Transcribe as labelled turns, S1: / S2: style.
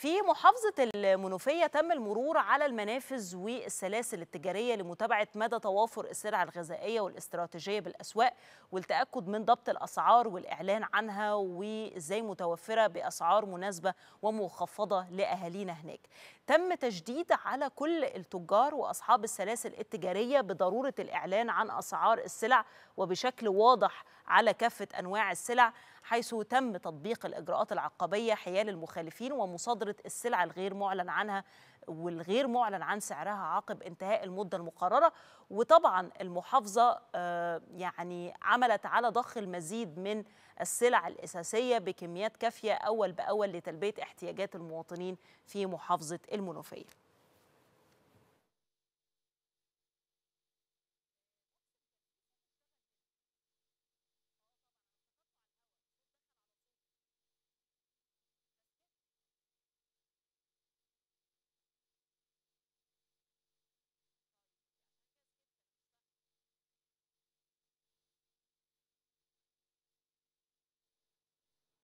S1: في محافظة المنوفية تم المرور على المنافذ والسلاسل التجارية لمتابعة مدى توافر السلع الغذائية والاستراتيجية بالأسواق والتأكد من ضبط الأسعار والإعلان عنها وإزاي متوفرة بأسعار مناسبة ومخفضة لأهالينا هناك تم تشديد على كل التجار وأصحاب السلاسل التجارية بضرورة الإعلان عن أسعار السلع وبشكل واضح على كافة أنواع السلع حيث تم تطبيق الإجراءات العقابيه حيال المخالفين ومصادرة السلع الغير معلن عنها والغير معلن عن سعرها عقب انتهاء المدة المقررة وطبعا المحافظة آه، يعني عملت على ضخ المزيد من السلع الأساسية بكميات كافية أول بأول لتلبية احتياجات المواطنين في محافظة المنوفية